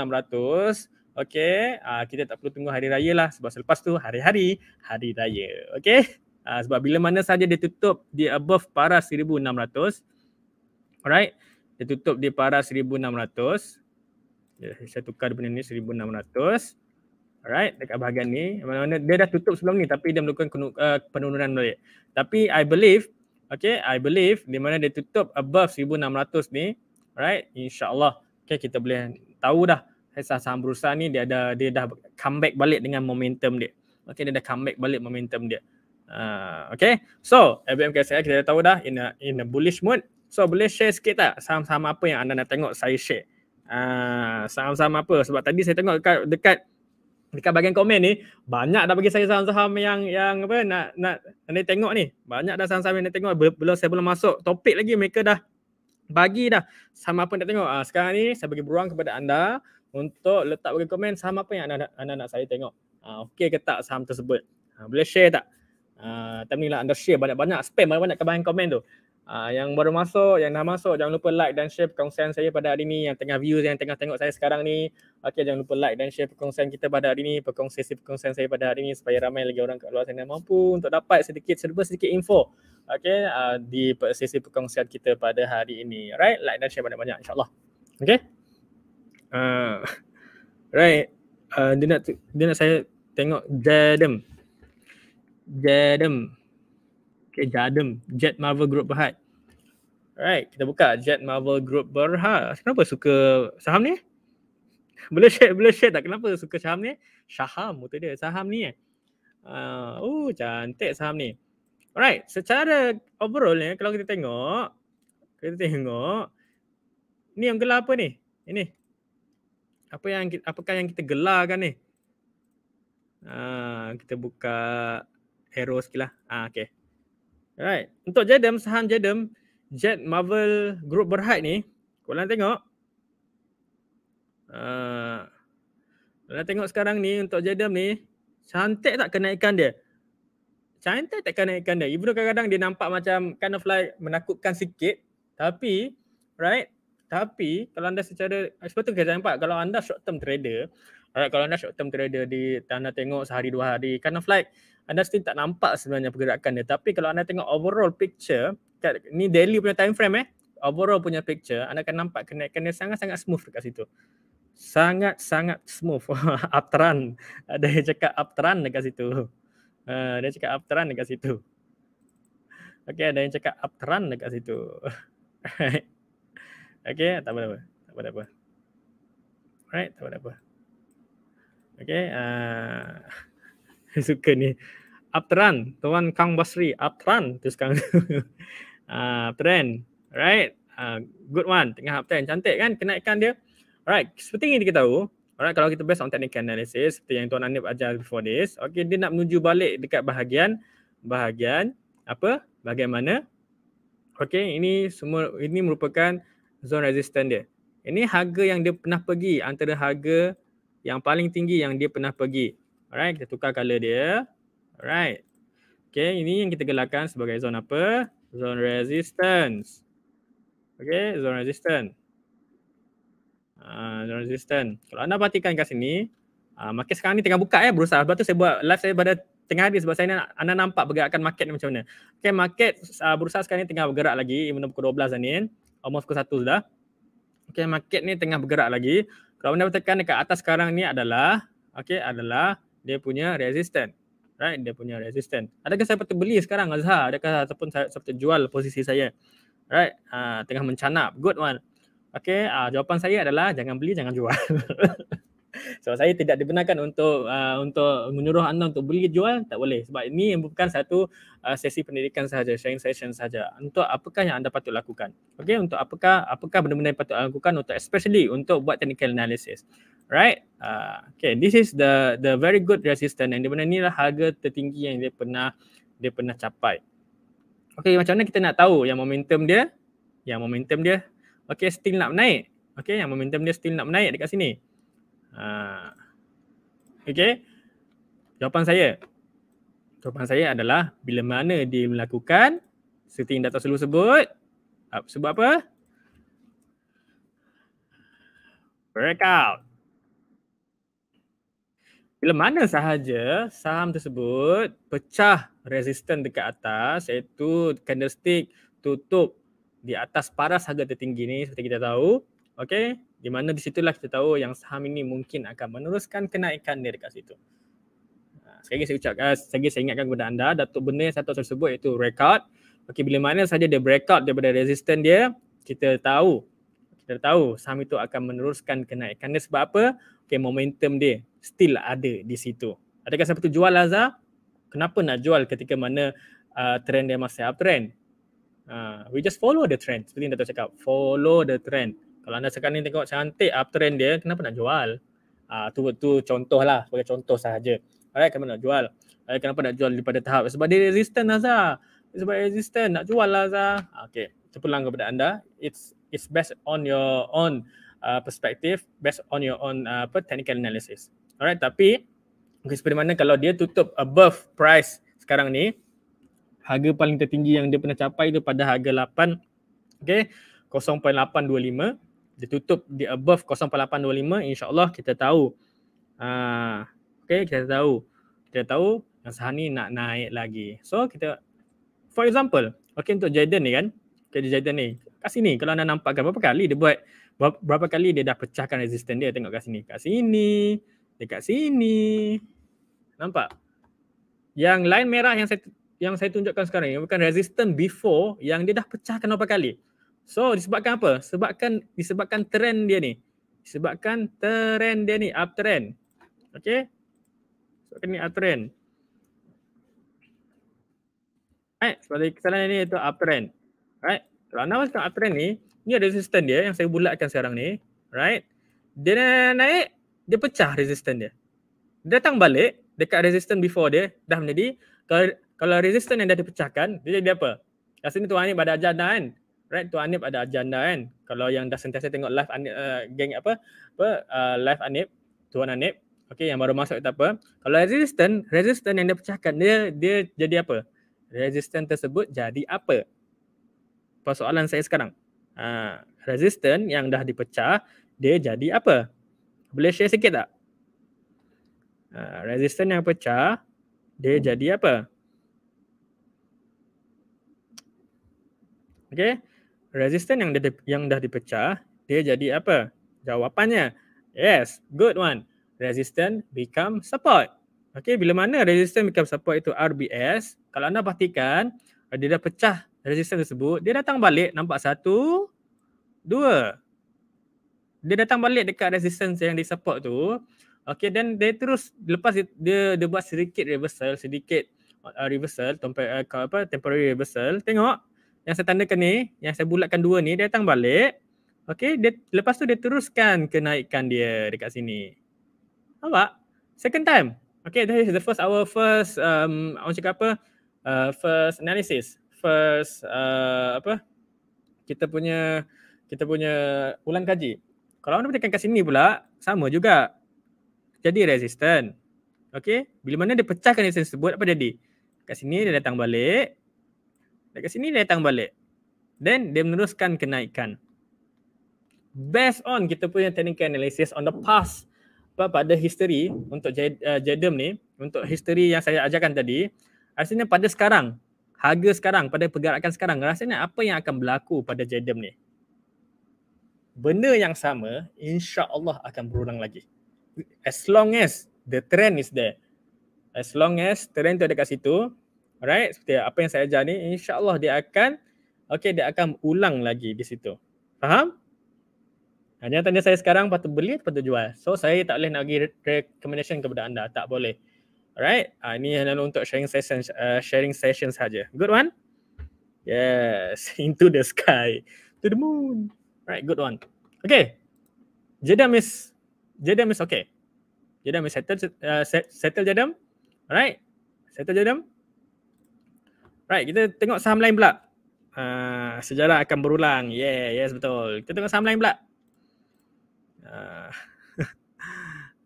Speaker 1: Okay uh, kita tak perlu tunggu hari raya lah sebab selepas tu hari-hari hari raya Okay uh, sebab bila mana saja dia tutup di above paras 1600 alright dia tutup di paras 1600 Ya, saya tukar benda ni 1600 Alright, dekat bahagian ni mana Dia dah tutup sebelum ni tapi dia melakukan eh, penurunan balik Tapi I believe Okay, I believe di mana dia tutup above 1600 ni Alright, insyaAllah Okay, kita boleh tahu dah Saham-saham berusaha ni dia ada dia dah comeback balik dengan momentum dia Okay, dia dah comeback balik momentum dia uh, Okay, so FBMKSL kita dah tahu dah in a, in a bullish mood So boleh share sikit tak saham-saham apa yang anda nak tengok saya share Ah, saham-saham apa sebab tadi saya tengok dekat dekat dekat bahagian komen ni banyak dah bagi saya saham-saham yang yang apa nak nak anda tengok ni banyak dah saham-saham yang nak tengok belum saya belum masuk topik lagi mereka dah bagi dah saham apa nak tengok ha, sekarang ni saya bagi ruang kepada anda untuk letak bagi komen saham apa yang anda anda nak saya tengok ha, okey ke tak saham tersebut ha, boleh share tak Ah, time ni lah anda share banyak-banyak spam banyak-banyak kebanyakan komen tu uh, yang baru masuk, yang dah masuk jangan lupa like dan share perkongsian saya pada hari ni yang tengah view, yang tengah tengok saya sekarang ni okay, jangan lupa like dan share perkongsian kita pada hari ni perkongsian-perkongsian saya pada hari ni supaya ramai lagi orang kat luar sana mampu untuk dapat sedikit serba sedikit info okay, uh, ah, di sesi perkongsian kita pada hari ini alright, like dan share banyak-banyak insyaAllah okay uh, right uh, dia, nak, dia nak saya tengok Jadam Jadem. Okay, Jadem. Jet Marvel Group Berhad. Alright, kita buka Jet Marvel Group Berhad. Kenapa suka saham ni? Boleh share, boleh share tak? Kenapa suka saham ni? Saham, betul dia. Saham ni. Eh. Uh, oh, cantik saham ni. Alright, secara overall ni, eh, kalau kita tengok, kita tengok, ni yang gelar apa ni? Ini. Apa yang, apakah yang kita gelarkan ni? Uh, kita buka hero sikit lah. Ah, okay. Alright. Untuk Jadam, saham Jadam, Jet Marvel Group Berhad ni, korang tengok. Uh, ah, korang tengok sekarang ni untuk Jadam ni, cantik tak kenaikan dia? Cantik tak kenaikan dia. Ibu kadang-kadang dia nampak macam kind of like menakutkan sikit. Tapi, right? Tapi kalau anda secara, sebab tu kerja nampak, kalau anda short term trader, Alright, kalau anda short term trader di tanah tengok sehari dua hari, kind of like anda sendiri tak nampak sebenarnya pergerakan dia tapi kalau anda tengok overall picture kat, ni daily punya time frame eh overall punya picture anda akan nampak kenaikan dia sangat-sangat smooth dekat situ sangat-sangat smooth uptrend ada yang cakap uptrend dekat situ uh, dia cakap uptrend dekat situ Okay, ada yang cakap uptrend dekat situ. okay, tak apa-apa. Tak apa-apa. Alright, tak apa-apa. Okay, uh, ah suka ni. Aptran, tuan Kang Basri, Aptran tu sekarang. Ah, right? Alright. good one. Tengah Aptran cantik kan kenaikan dia. Alright, seperti yang kita tahu, alright kalau kita based on technical analysis seperti yang tuan Anip ajar before this, okay dia nak menuju balik dekat bahagian bahagian apa? Bagaimana? Okay, ini semua ini merupakan zone resistance dia. Ini harga yang dia pernah pergi antara harga yang paling tinggi yang dia pernah pergi. Alright, kita tukar color dia. Alright. Okay, ini yang kita gelarkan sebagai zone apa? Zone resistance. Okay, zone resistance. Uh, zone resistance. Kalau anda perhatikan kat sini, uh, market sekarang ni tengah buka ya, eh, berusaha. Sebab tu saya buat live saya pada tengah hari sebab saya nak anda nampak bergerakan market ni macam mana. Okay, market uh, berusaha sekarang ni tengah bergerak lagi. Ini pukul 12 ni. Almost pukul 1 sudah. Okay, market ni tengah bergerak lagi. Kalau anda perhatikan dekat atas sekarang ni adalah, okay, adalah dia punya resistant right dia punya resistant adakah saya patut beli sekarang Azhar adakah ataupun saya, saya patut jual posisi saya right uh, tengah mencanap good one Okay, uh, jawapan saya adalah jangan beli jangan jual so saya tidak dibenarkan untuk uh, untuk menyuruh anda untuk beli jual tak boleh sebab ini bukan satu uh, sesi pendidikan saja, sharing session saja untuk apakah yang anda patut lakukan Okay, untuk apakah apakah benda-benda yang patut lakukan untuk especially untuk buat technical analysis right? Uh, okay, this is the the very good resistance yang di mana ni lah harga tertinggi yang dia pernah dia pernah capai. Okay, macam mana kita nak tahu yang momentum dia? Yang momentum dia, okay, still nak naik. Okay, yang momentum dia still nak naik dekat sini. Uh, okay, jawapan saya. Jawapan saya adalah bila mana dia melakukan setting data selalu sebut. sebab apa? Breakout bila mana sahaja saham tersebut pecah resisten dekat atas iaitu candlestick tutup di atas paras harga tertinggi ni seperti kita tahu okey di mana di situlah kita tahu yang saham ini mungkin akan meneruskan kenaikan dia dekat situ. Ha, sekali lagi saya ucapkan, eh, sekali saya ingatkan kepada anda, Datuk benda yang satu tersebut iaitu breakout. Okey, bila mana sahaja dia breakout daripada resisten dia, kita tahu kita tahu saham itu akan meneruskan kenaikan dia sebab apa? okay, momentum dia still ada di situ. Adakah sebab tu jual Lazar? Kenapa nak jual ketika mana uh, trend dia masih uptrend? Uh, we just follow the trend. Seperti yang Dato' cakap, follow the trend. Kalau anda sekarang ni tengok cantik uptrend dia, kenapa nak jual? Uh, tu, tu contoh lah, sebagai contoh sahaja. Alright, kenapa nak jual? Alright, kenapa nak jual daripada tahap? Sebab dia resistant Lazar. Sebab resistant, nak jual Lazar. Okay, terpulang kepada anda. It's it's best on your own uh, perspective based on your own uh, apa technical analysis. Alright, tapi okay, seperti mana kalau dia tutup above price sekarang ni, harga paling tertinggi yang dia pernah capai itu pada harga 8, okay, 0.825. Dia tutup di above 0.825, insyaAllah kita tahu. Uh, okay, kita tahu. Kita tahu yang saham ni nak naik lagi. So, kita, for example, okay, untuk Jaden ni kan, okay, Jaden ni, kat sini kalau anda nampak kan, berapa kali dia buat berapa kali dia dah pecahkan resistance dia tengok kat sini kat sini dekat sini nampak yang line merah yang saya yang saya tunjukkan sekarang ni bukan resistance before yang dia dah pecahkan berapa kali so disebabkan apa sebabkan disebabkan trend dia ni disebabkan trend dia ni uptrend okey so ini uptrend Right. Sebab kesalahan ni itu uptrend. Right. Kalau anda masuk uptrend ni, ni ada resistance dia yang saya bulatkan sekarang ni right dia naik dia pecah resistance dia datang balik dekat resistance before dia dah menjadi kalau kalau resistance yang dah dipecahkan dia jadi apa kat sini tuan Anip pada agenda kan right tuan Anip pada agenda kan kalau yang dah sentiasa tengok live Anip uh, eh, geng apa apa uh, live Anip tuan Anip okey yang baru masuk kita apa kalau resistance resistance yang dia pecahkan dia dia jadi apa resistance tersebut jadi apa persoalan saya sekarang uh, ha, resisten yang dah dipecah dia jadi apa? Boleh share sikit tak? Uh, ha, resisten yang pecah dia hmm. jadi apa? Okey, Resisten yang, yang dah dipecah dia jadi apa? Jawapannya yes good one. Resisten become support. Okey, bila mana resisten become support itu RBS kalau anda perhatikan dia dah pecah resistance tersebut, dia datang balik nampak satu, dua. Dia datang balik dekat resistance yang dia support tu. Okay, then dia terus lepas dia, dia, buat sedikit reversal, sedikit uh, reversal, uh, apa, temporary reversal. Tengok yang saya tandakan ni, yang saya bulatkan dua ni, dia datang balik. Okay, dia, lepas tu dia teruskan kenaikan dia dekat sini. Nampak? Second time. Okay, this is the first our first um, orang cakap apa? Uh, first analysis first uh, apa kita punya kita punya ulang kaji. Kalau anda pecahkan kat sini pula sama juga. Jadi resistant. Okey, bila mana dia pecahkan resistance tersebut apa jadi? Kat sini dia datang balik. Dekat sini dia datang balik. Then dia meneruskan kenaikan. Based on kita punya technical analysis on the past apa pada history untuk JDM uh, ni, untuk history yang saya ajarkan tadi, Artinya pada sekarang, harga sekarang pada pergerakan sekarang ni apa yang akan berlaku pada JDM ni benda yang sama insya-Allah akan berulang lagi as long as the trend is there as long as trend tu ada kat situ alright seperti apa yang saya ajar ni insya-Allah dia akan okey dia akan ulang lagi di situ faham hanya tanya saya sekarang patut beli atau patut jual so saya tak boleh nak bagi recommendation kepada anda tak boleh Alright, uh, ini hanya untuk sharing session uh, sharing session saja. Good one. Yes, into the sky, to the moon. Right, good one. Okay, Jadam is Jadam is okay. Jadam is settle uh, ah, settle Jadam. Alright, settle Jadam. Right, kita tengok saham lain pula. Uh, sejarah akan berulang. Yeah, yes betul. Kita tengok saham lain pula. Uh,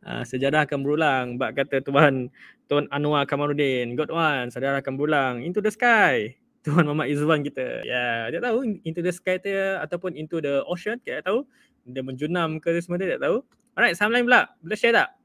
Speaker 1: uh, sejarah akan berulang. Bak kata Tuhan Tuan Anwar Kamarudin, God One, Saudara Kambulang, Into the Sky. Tuan Mama Izwan kita. Ya, yeah, tak tahu Into the Sky tu ataupun Into the Ocean, tak tahu. Dia menjunam ke semua dia tak tahu. Alright, saham lain pula. Boleh share tak?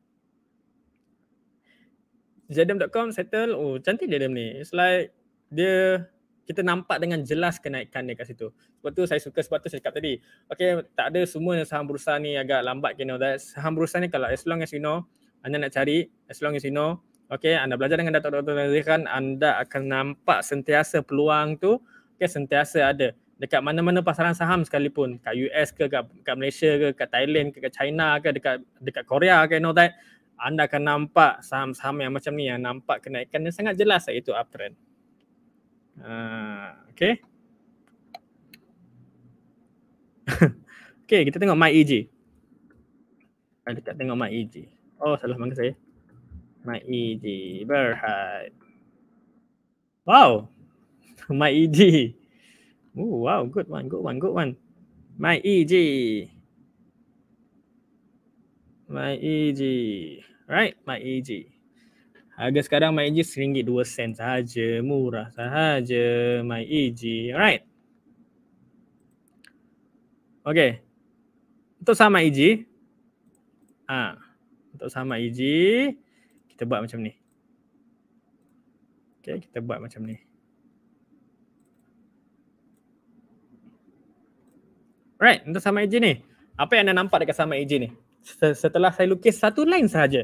Speaker 1: Jadam.com settle. Oh, cantik dia ni. It's like dia kita nampak dengan jelas kenaikan dia kat situ. Sebab tu saya suka sebab tu saya cakap tadi. Okay, tak ada semua saham perusahaan ni agak lambat. You know that saham perusahaan ni kalau as long as you know anda nak cari, as long as you know Okey, anda belajar dengan Dato' Dr. Nazirhan, anda akan nampak sentiasa peluang tu okay, sentiasa ada dekat mana-mana pasaran saham sekalipun kat US ke kat, kat Malaysia ke kat Thailand ke kat China ke dekat dekat Korea ke you know that anda akan nampak saham-saham yang macam ni yang nampak kenaikan yang sangat jelas iaitu uptrend. uh, ha, okay. okay, kita tengok MyEG. Ada dekat tengok MyEG. Oh, salah mangga saya. Mai e di Berhad. Wow. Mai di. Oh, wow, good one, good one, good one. Mai EG. Mai EG. Right, Mai EG. Harga sekarang Mai EG RM1.2 sahaja. Murah sahaja, Mai EG. Right. Okay. Untuk sama EG. Ah, ha. untuk sama EG kita buat macam ni. Okay, kita buat macam ni. Alright, untuk sama ejen ni. Apa yang anda nampak dekat sama ejen ni? Setelah saya lukis satu line sahaja.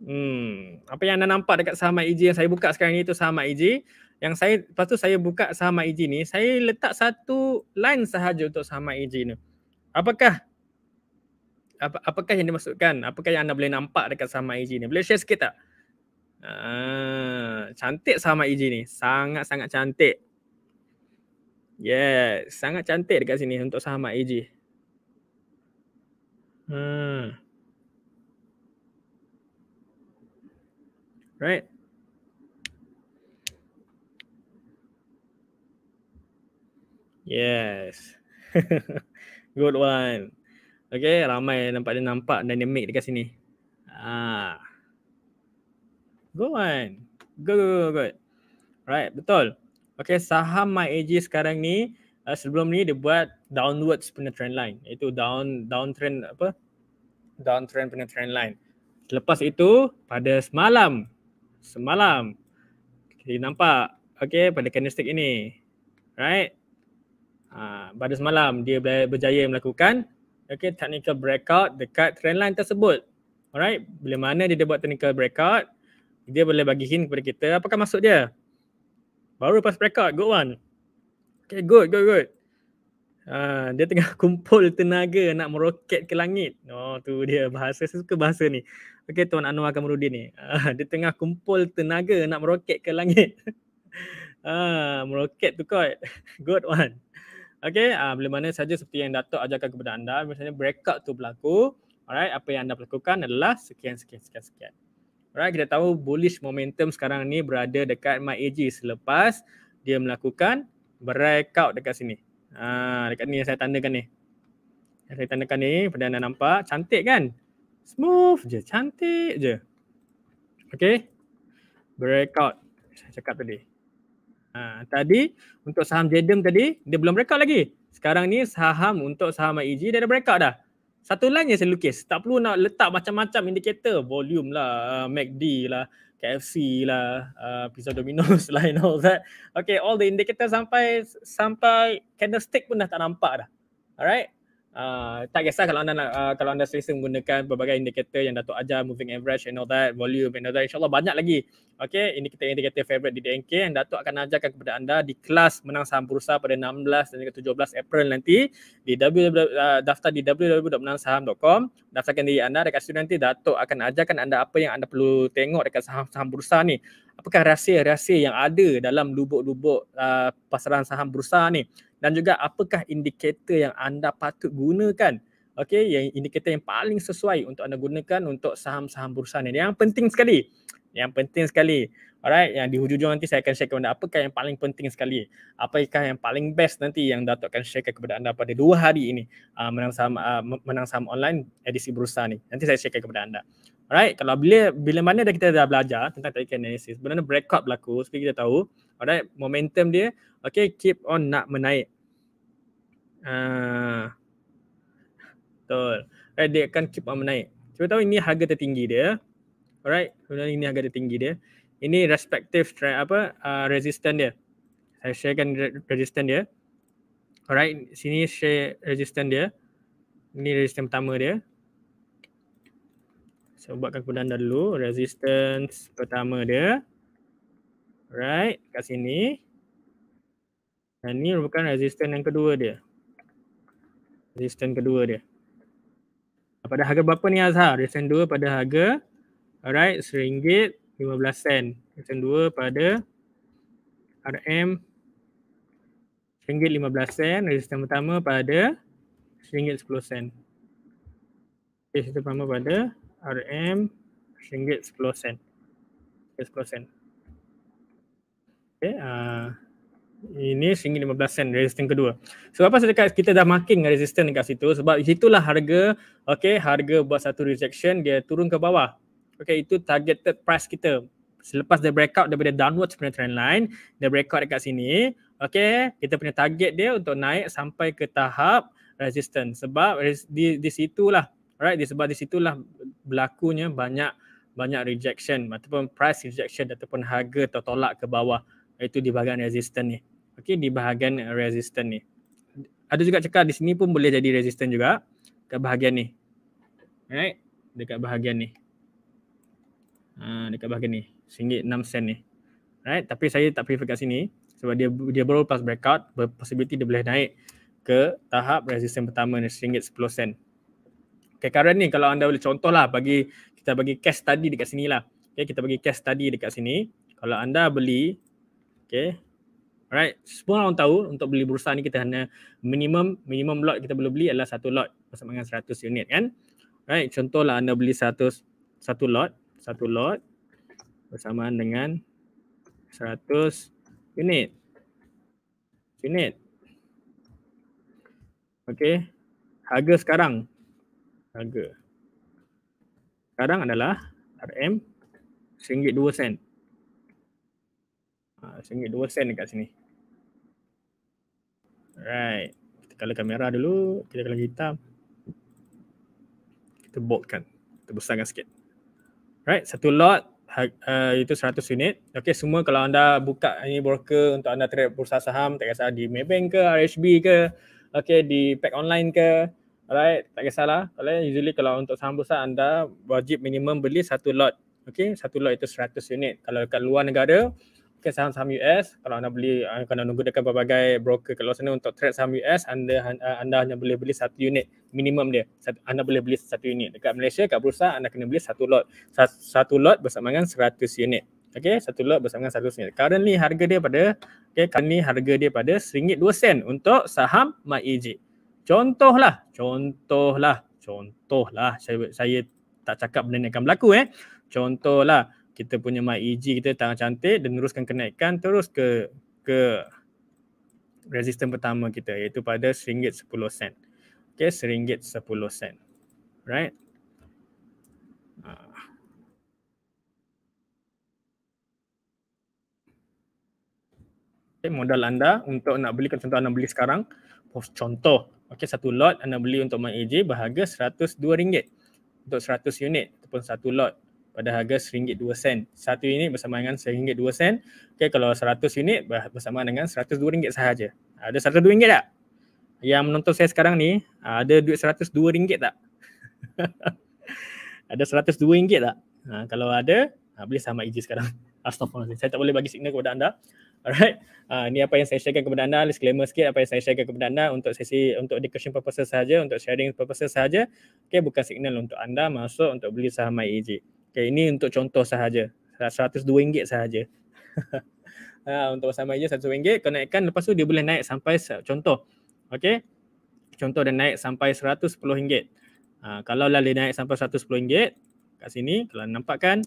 Speaker 1: Hmm, apa yang anda nampak dekat sama IG yang saya buka sekarang ni itu sama IG. Yang saya lepas tu saya buka sama IG ni, saya letak satu line sahaja untuk sama IG ni. Apakah apa, apakah yang dimaksudkan? Apakah yang anda boleh nampak dekat sama IG ni? Boleh share sikit tak? Ah, cantik sama IG ni. Sangat-sangat cantik. Yes, yeah, sangat cantik dekat sini untuk sama IG. Hmm. Right. Yes. Good one. Okay, ramai nampak dia nampak dynamic dekat sini. Ah. Go on. Go, go, go, go. Right, betul. Okay, saham MyAG sekarang ni, uh, sebelum ni dia buat downwards punya trend line. Iaitu down down trend apa? Downtrend punya trend line. Selepas itu, pada semalam. Semalam. Kita nampak. Okay, pada candlestick ini. Right. Uh, pada semalam dia berjaya melakukan okay, technical breakout dekat trendline tersebut. Alright, bila mana dia, dia buat technical breakout, dia boleh bagi hint kepada kita apakah maksud dia. Baru lepas breakout, good one. Okay, good, good, good. Uh, dia tengah kumpul tenaga nak meroket ke langit. Oh, tu dia bahasa. Saya suka bahasa ni. Okay, Tuan Anwar Kamarudin ni. Uh, dia tengah kumpul tenaga nak meroket ke langit. Ah, uh, meroket tu kot. Good one. Okay, uh, ah, bila mana saja seperti yang Dato' ajarkan kepada anda, misalnya breakout tu berlaku, alright, apa yang anda lakukan adalah sekian, sekian, sekian, sekian. Alright, kita tahu bullish momentum sekarang ni berada dekat MyAG selepas dia melakukan breakout dekat sini. Ha, dekat ni yang saya tandakan ni. Yang saya tandakan ni, pada anda nampak, cantik kan? Smooth je, cantik je. Okay, breakout saya cakap tadi. Ha, tadi untuk saham Jedem tadi dia belum breakout lagi. Sekarang ni saham untuk saham IG dia dah breakout dah. Satu line yang saya lukis. Tak perlu nak letak macam-macam indikator. Volume lah, uh, MACD lah, KFC lah, uh, Pizza Domino's lah and all that. Okay, all the indikator sampai sampai candlestick pun dah tak nampak dah. Alright, Uh, tak kisah kalau anda nak, uh, kalau anda selesa menggunakan pelbagai indikator yang datuk ajar moving average and all that, volume and all that, insyaAllah banyak lagi. Okay, indikator-indikator favorite di DNK yang datuk akan ajarkan kepada anda di kelas menang saham bursa pada 16 dan juga 17 April nanti di w, uh, daftar di www.menangsaham.com daftarkan diri anda dekat student nanti datuk akan ajarkan anda apa yang anda perlu tengok dekat saham-saham bursa ni. Apakah rahsia-rahsia yang ada dalam lubuk-lubuk uh, pasaran saham bursa ni? dan juga apakah indikator yang anda patut gunakan Okay, yang indikator yang paling sesuai untuk anda gunakan untuk saham-saham bursa ni yang penting sekali yang penting sekali alright yang di hujung-hujung nanti saya akan share kepada anda apakah yang paling penting sekali apakah yang paling best nanti yang Datuk akan share kepada anda pada dua hari ini uh, menang saham uh, menang saham online edisi bursa ni nanti saya share kepada anda Alright, kalau bila bila mana dah kita dah belajar tentang technical analysis, benar-benar breakout berlaku, seperti kita tahu, alright, momentum dia, okay, keep on nak menaik. Ha. Betul. Right, dia akan keep on menaik. Cuba tahu ini harga tertinggi dia. Alright, kemudian ini harga tertinggi dia. Ini respective try apa uh, resistance dia. Saya sharekan resistance dia. Alright, sini share resistance dia. Ini resistance pertama dia. Saya buatkan kepada anda dulu resistance pertama dia. Alright, kat sini. Dan ini merupakan resistance yang kedua dia resistance kedua dia. Pada harga berapa ni Azhar? Resistance dua pada harga alright seringgit 15 sen. Resistance dua pada RM seringgit 15 sen. Resistance pertama pada seringgit 10 sen. Resistance pertama pada RM seringgit 10 sen. 10 sen. Okay. Uh, ini rm sen resisten kedua. Sebab apa saya cakap kita dah marking dengan resisten dekat situ sebab itulah harga okey harga buat satu rejection dia turun ke bawah. Okey itu targeted price kita. Selepas dia breakout daripada downward punya trend line, dia breakout dekat sini. Okey, kita punya target dia untuk naik sampai ke tahap resistance sebab res, di di situlah right disebab di situlah berlakunya banyak banyak rejection ataupun price rejection ataupun harga tertolak ke bawah itu di bahagian resistance ni okey di bahagian resistant ni ada juga cakap di sini pun boleh jadi resistant juga dekat bahagian ni right dekat bahagian ni ha, dekat bahagian ni rm sen ni right tapi saya tak prefer kat sini sebab dia dia baru lepas breakout possibility dia boleh naik ke tahap resistance pertama ni rm sen. Okay, current ni kalau anda boleh contoh lah bagi kita bagi case tadi dekat sini lah. Okay, kita bagi case tadi dekat sini. Kalau anda beli, okay, Alright, semua orang tahu untuk beli bursa ni kita hanya minimum minimum lot kita boleh beli adalah satu lot bersama dengan 100 unit kan. Alright, contohlah anda beli satu satu lot, satu lot bersama dengan 100 unit. Unit. Okay, harga sekarang harga sekarang adalah RM RM2 sen. Ha, RM2 sen dekat sini. Alright. Kita colour kamera dulu. Kita colour hitam. Kita boldkan. Kita besarkan sikit. Alright. Satu lot. Ha, uh, itu 100 unit. Okay semua kalau anda buka ini broker untuk anda trade bursa saham tak kisah di Maybank ke RHB ke okay di pack online ke alright tak kisahlah Kalau usually kalau untuk saham bursa anda wajib minimum beli satu lot okay satu lot itu 100 unit kalau dekat luar negara ke saham-saham US kalau anda beli kena nunggu dekat pelbagai broker kalau sana untuk trade saham US anda eh, anda hanya boleh beli satu unit minimum dia anda boleh beli satu unit dekat Malaysia kat bursa anda kena beli satu lot satu lot bersama dengan 100 unit okey satu lot bersama dengan 100 unit currently harga dia pada okey currently harga dia pada RM1.2 sen untuk saham MyEG contohlah contohlah contohlah saya saya tak cakap benda ni akan berlaku eh contohlah kita punya my EG kita tangan cantik dan teruskan kenaikan terus ke ke resisten pertama kita iaitu pada RM10. Okay, RM10. Right? Ah. Okay, modal anda untuk nak beli contoh anda beli sekarang contoh okey satu lot anda beli untuk my EG berharga RM102 untuk 100 unit ataupun satu lot pada harga RM1.2 satu unit bersama dengan RM1.2 okay, kalau 100 unit bersama dengan RM102 sahaja ada RM102 tak? yang menonton saya sekarang ni ada duit RM102 tak? ada RM102 tak? Ha, kalau ada ha, boleh sama IG sekarang Astagfirullahaladzim. Saya tak boleh bagi signal kepada anda. Alright. Uh, ha, ini apa yang saya sharekan kepada anda. Disclaimer sikit apa yang saya sharekan kepada anda untuk sesi untuk discussion purposes saja, untuk sharing purposes saja. Okay, bukan signal untuk anda masuk untuk beli saham IG. Okay, ini untuk contoh sahaja. RM102 sahaja. ha, untuk sama je RM100, kau naikkan lepas tu dia boleh naik sampai contoh. Okay, contoh dia naik sampai RM110. Ha, kalau lah dia naik sampai RM110 kat sini, kalau nampak kan,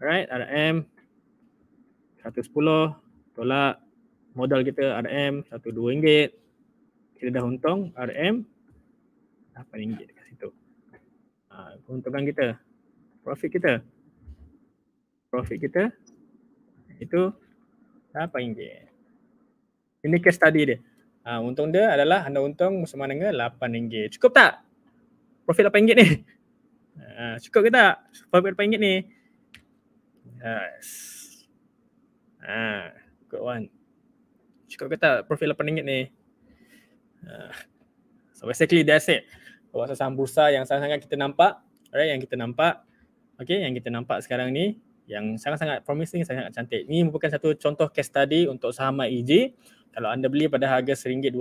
Speaker 1: right, RM110 tolak modal kita RM12. Kita dah untung RM8 kat situ. Ha, keuntungan kita profit kita profit kita itu apa ringgit ini case tadi dia ha, untung dia adalah anda untung sama dengan 8 ringgit cukup tak profit lapan ringgit ni ha, cukup kita profit lapan ringgit ni yes ha, good one cukup kita profit lapan ringgit ni ha, so basically that's it kawasan saham bursa yang sangat-sangat kita nampak Alright, yang kita nampak okay, yang kita nampak sekarang ni yang sangat-sangat promising, sangat-sangat cantik. Ini merupakan satu contoh case study untuk saham IG. Kalau anda beli pada harga RM1.2,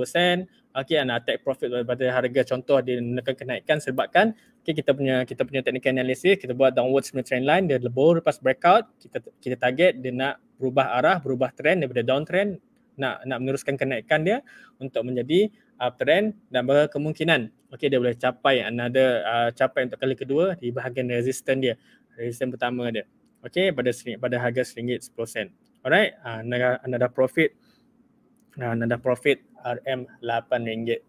Speaker 1: okay, anda take profit pada harga contoh dia menekan kenaikan sebabkan okay, kita punya kita punya technical analisis, kita buat downwards punya trend line, dia lebur lepas breakout, kita kita target dia nak berubah arah, berubah trend daripada downtrend, nak nak meneruskan kenaikan dia untuk menjadi Trend dan kemungkinan okey dia boleh capai another uh, capai untuk kali kedua di bahagian resisten dia resisten pertama dia okey pada sering, pada harga ringgit 10 sen alright uh, anda, anda profit uh, anda profit RM8 ringgit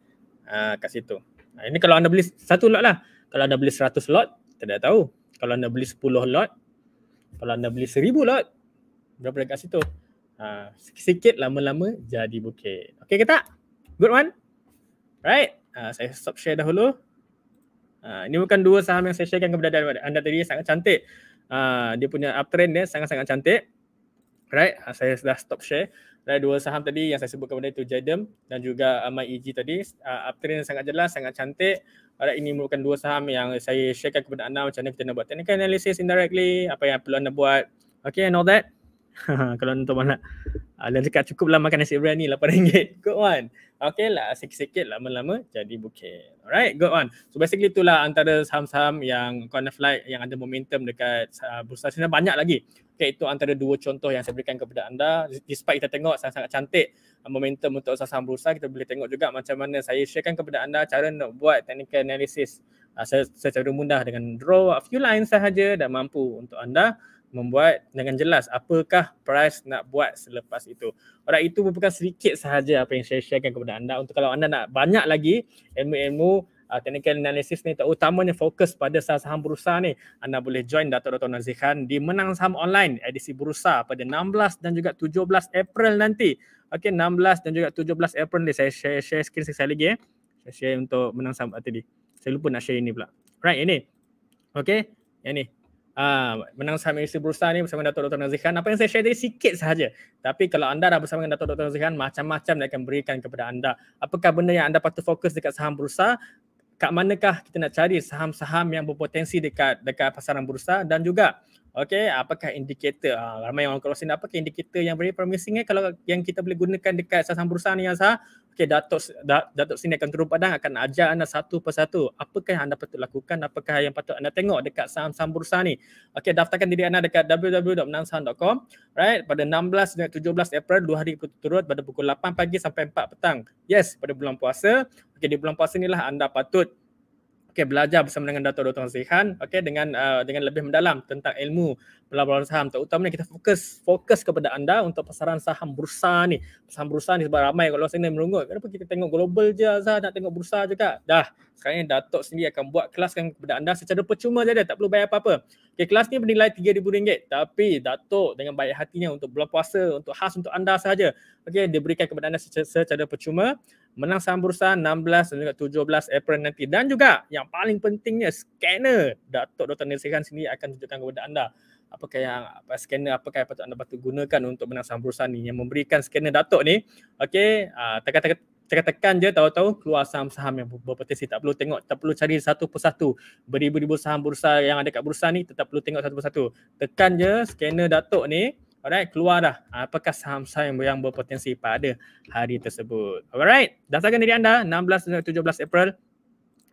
Speaker 1: uh, kat situ uh, ini kalau anda beli satu lot lah kalau anda beli 100 lot tidak tahu kalau anda beli 10 lot kalau anda beli 1000 lot berapa dekat situ Uh, sikit lama-lama jadi bukit. okay kita Good one? Right? Uh, saya stop share dahulu. Uh, ini bukan dua saham yang saya sharekan kepada anda, anda tadi. Sangat cantik. Uh, dia punya uptrend dia sangat-sangat cantik. Right? Uh, saya sudah stop share. Dari dua saham tadi yang saya sebut kepada itu Jadem dan juga uh, MyEG tadi. Uh, uptrend yang sangat jelas, sangat cantik. Alright, ini merupakan dua saham yang saya sharekan kepada anda macam mana kita nak buat technical analysis indirectly, apa yang perlu anda buat. Okay, and all that. kalau untuk mana, uh, ah, dan cakap cukup lah makan nasi biryani lah, RM8 good one okay lah sikit-sikit lah, lama-lama jadi bukit alright good one so basically itulah antara saham-saham yang corner flight yang ada momentum dekat uh, bursa sini banyak lagi okay itu antara dua contoh yang saya berikan kepada anda despite kita tengok sangat-sangat cantik ah, momentum untuk saham-saham bursa kita boleh tengok juga macam mana saya sharekan kepada anda cara nak buat technical analysis uh, secara mudah dengan draw a few lines sahaja dan mampu untuk anda membuat dengan jelas apakah price nak buat selepas itu. Orang itu merupakan sedikit sahaja apa yang saya sharekan kepada anda untuk kalau anda nak banyak lagi ilmu-ilmu uh, technical analysis ni terutamanya fokus pada saham-saham bursa ni anda boleh join Dato' Nazir Khan di Menang Saham Online edisi bursa pada 16 dan juga 17 April nanti. Okey 16 dan juga 17 April ni saya share share screen sekali lagi eh. Saya share untuk Menang Saham ah, tadi. Saya lupa nak share ini pula. Right ini. Okey, yang ni. Ah, menang saham industri bursa ni bersama Datuk Dr. Nazihan. Apa yang saya share tadi sikit sahaja. Tapi kalau anda dah bersama dengan Datuk Dr. Nazihan, macam-macam dia akan berikan kepada anda. Apakah benda yang anda patut fokus dekat saham bursa? Kat manakah kita nak cari saham-saham yang berpotensi dekat dekat pasaran bursa dan juga Okay, apakah indikator? Ha, ramai orang kerosin apakah indikator yang very promising eh? Kalau yang kita boleh gunakan dekat saham-saham bursa ni Azhar, Okay, Datuk Datuk Sini akan turun padang akan ajar anda satu persatu apakah yang anda patut lakukan, apakah yang patut anda tengok dekat saham-saham bursa ni. Okey, daftarkan diri anda dekat www.menangsaham.com. Right, pada 16 dan 17 April dua hari berturut pada pukul 8 pagi sampai 4 petang. Yes, pada bulan puasa. Okay, di bulan puasa inilah anda patut okay, belajar bersama dengan Dato' Dr. Zihan okay, dengan uh, dengan lebih mendalam tentang ilmu pelaburan saham terutamanya kita fokus fokus kepada anda untuk pasaran saham bursa ni saham bursa ni sebab ramai kalau sini merungut kenapa kita tengok global je Azhar nak tengok bursa juga dah sekarang ni Dato' sendiri akan buat kelaskan kepada anda secara percuma je dia tak perlu bayar apa-apa okay, kelas ni bernilai RM3,000 tapi Dato' dengan baik hatinya untuk bulan puasa untuk khas untuk anda sahaja okay, dia berikan kepada anda secara, secara percuma menang saham bursa 16 dan juga 17 April nanti dan juga yang paling pentingnya scanner Datuk Dr. Nilsiran sini akan tunjukkan kepada anda apakah yang apa scanner apakah yang patut anda patut gunakan untuk menang saham bursa ni yang memberikan scanner Datuk ni okey ah, tekan-tekan je tahu-tahu keluar saham-saham yang berpotensi tak perlu tengok tak perlu cari satu persatu beribu-ribu saham bursa yang ada kat bursa ni tetap perlu tengok satu persatu tekan je scanner Datuk ni Alright, keluar dah apakah saham-saham yang berpotensi pada hari tersebut. Alright, daftarkan diri anda 16 dan 17 April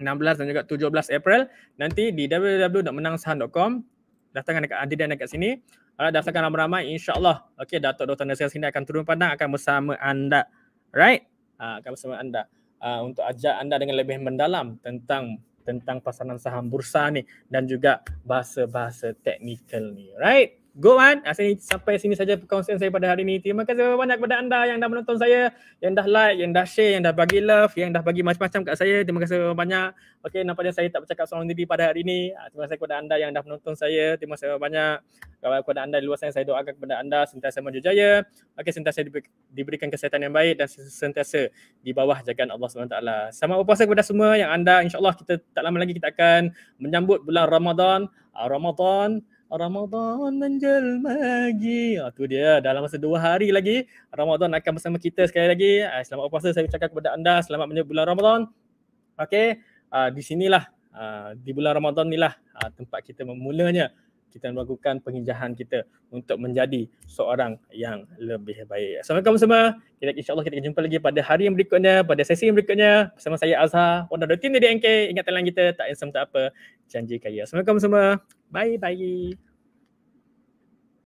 Speaker 1: 16 dan juga 17 April nanti di www.menangsaham.com datangkan dekat adik dan dekat sini. Alright, daftarkan ramai-ramai insya-Allah. Okey, Datuk Dr. Nasir sini akan turun pandang akan bersama anda. Alright? Uh, akan bersama anda uh, untuk ajak anda dengan lebih mendalam tentang tentang pasaran saham bursa ni dan juga bahasa-bahasa teknikal ni. Alright? Go on. Asyik ah, sampai sini saja perkongsian saya pada hari ini. Terima kasih banyak kepada anda yang dah menonton saya, yang dah like, yang dah share, yang dah bagi love, yang dah bagi macam-macam kat saya. Terima kasih banyak. Okey, nampaknya saya tak bercakap seorang diri pada hari ini. Ah, terima kasih kepada anda yang dah menonton saya. Terima kasih banyak. Kalau kepada anda di luar sana, saya doakan kepada anda sentiasa maju jaya. Okey, sentiasa diberikan kesihatan yang baik dan sentiasa di bawah jagaan Allah SWT. Sama berpuasa kepada semua yang anda. InsyaAllah kita tak lama lagi kita akan menyambut bulan Ramadan. Ah, Ramadan. Ramadan Ramadan menjelma lagi. Ah, tu dia dalam masa dua hari lagi Ramadan akan bersama kita sekali lagi. Ah, selamat puasa saya ucapkan kepada anda. Selamat menyambut bulan Ramadan. Okey, ah, di sinilah ah, di bulan Ramadan inilah ah, tempat kita memulanya kita melakukan penginjahan kita untuk menjadi seorang yang lebih baik. Assalamualaikum semua. Kita insya-Allah kita akan jumpa lagi pada hari yang berikutnya, pada sesi yang berikutnya bersama saya Azhar, one of the di NK. Ingat telan kita tak insem tak apa. Janji kaya. Assalamualaikum semua. 拜拜。